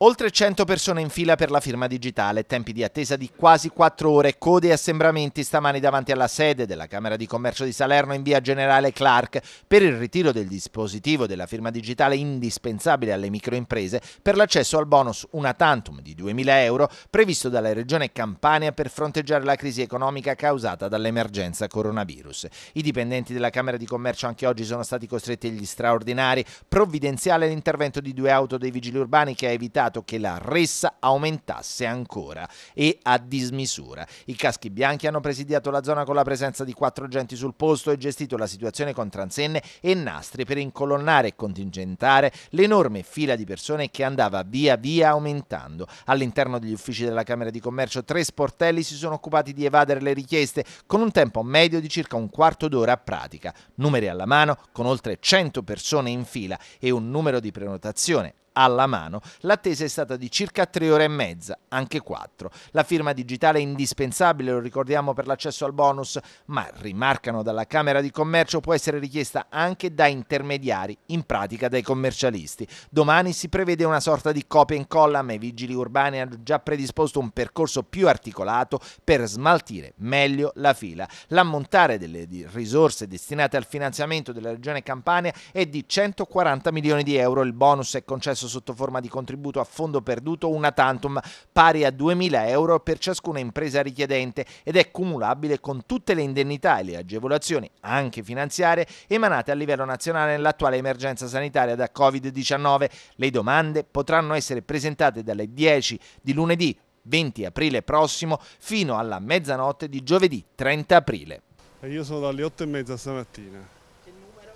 Oltre 100 persone in fila per la firma digitale, tempi di attesa di quasi 4 ore, code e assembramenti stamani davanti alla sede della Camera di Commercio di Salerno in via Generale Clark per il ritiro del dispositivo della firma digitale indispensabile alle microimprese per l'accesso al bonus una tantum di 2.000 euro previsto dalla Regione Campania per fronteggiare la crisi economica causata dall'emergenza coronavirus. I dipendenti della Camera di Commercio anche oggi sono stati costretti agli straordinari, provvidenziale l'intervento di due auto dei vigili urbani che ha evitato evitato che la ressa aumentasse ancora e a dismisura. I caschi bianchi hanno presidiato la zona con la presenza di quattro agenti sul posto e gestito la situazione con transenne e nastri per incolonnare e contingentare l'enorme fila di persone che andava via via aumentando. All'interno degli uffici della Camera di Commercio tre sportelli si sono occupati di evadere le richieste con un tempo medio di circa un quarto d'ora a pratica. Numeri alla mano con oltre 100 persone in fila e un numero di prenotazione alla mano. L'attesa è stata di circa tre ore e mezza, anche quattro. La firma digitale è indispensabile, lo ricordiamo, per l'accesso al bonus, ma rimarcano dalla Camera di Commercio può essere richiesta anche da intermediari, in pratica dai commercialisti. Domani si prevede una sorta di copia e incolla, ma i vigili urbani hanno già predisposto un percorso più articolato per smaltire meglio la fila. L'ammontare delle risorse destinate al finanziamento della Regione Campania è di 140 milioni di euro. Il bonus è concesso emerso sotto forma di contributo a fondo perduto una tantum pari a 2.000 euro per ciascuna impresa richiedente ed è cumulabile con tutte le indennità e le agevolazioni, anche finanziarie, emanate a livello nazionale nell'attuale emergenza sanitaria da Covid-19. Le domande potranno essere presentate dalle 10 di lunedì 20 aprile prossimo fino alla mezzanotte di giovedì 30 aprile. Io sono dalle 8 e mezza stamattina. Che numero?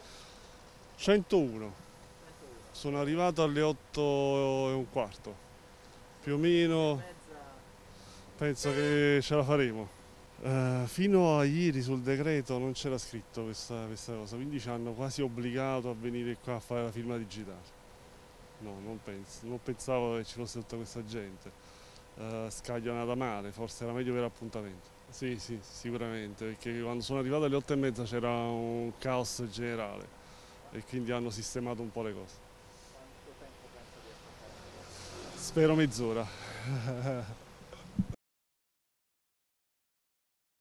101. Sono arrivato alle 8 e un quarto, più o meno penso che ce la faremo. Uh, fino a ieri sul decreto non c'era scritto questa, questa, cosa, quindi ci hanno quasi obbligato a venire qua a fare la firma digitale. No, non, penso, non pensavo che ci fosse tutta questa gente. Uh, scaglionata male, forse era meglio per appuntamento. Sì, sì, sicuramente, perché quando sono arrivato alle 8 e mezza c'era un caos generale e quindi hanno sistemato un po' le cose spero mezz'ora